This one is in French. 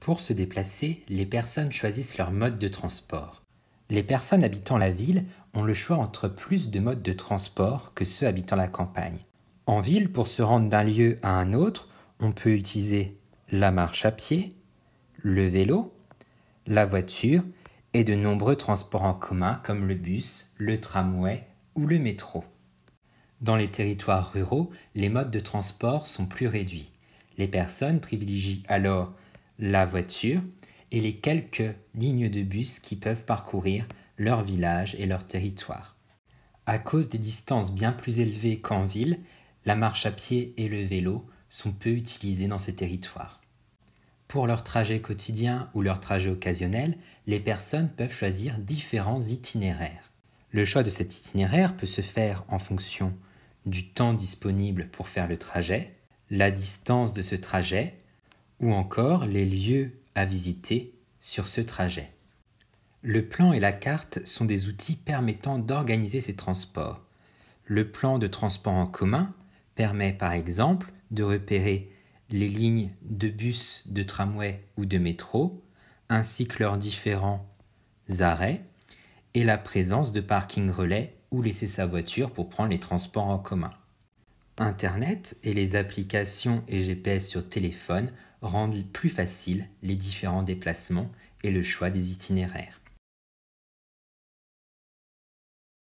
Pour se déplacer, les personnes choisissent leur mode de transport. Les personnes habitant la ville ont le choix entre plus de modes de transport que ceux habitant la campagne. En ville, pour se rendre d'un lieu à un autre, on peut utiliser la marche à pied, le vélo, la voiture et de nombreux transports en commun comme le bus, le tramway ou le métro. Dans les territoires ruraux, les modes de transport sont plus réduits. Les personnes privilégient alors la voiture et les quelques lignes de bus qui peuvent parcourir leur village et leur territoire. À cause des distances bien plus élevées qu'en ville, la marche à pied et le vélo sont peu utilisés dans ces territoires. Pour leur trajet quotidien ou leur trajet occasionnel, les personnes peuvent choisir différents itinéraires. Le choix de cet itinéraire peut se faire en fonction du temps disponible pour faire le trajet, la distance de ce trajet, ou encore les lieux à visiter sur ce trajet. Le plan et la carte sont des outils permettant d'organiser ces transports. Le plan de transport en commun permet par exemple de repérer les lignes de bus, de tramway ou de métro, ainsi que leurs différents arrêts et la présence de parking relais ou laisser sa voiture pour prendre les transports en commun. Internet et les applications et GPS sur téléphone rendent plus facile les différents déplacements et le choix des itinéraires.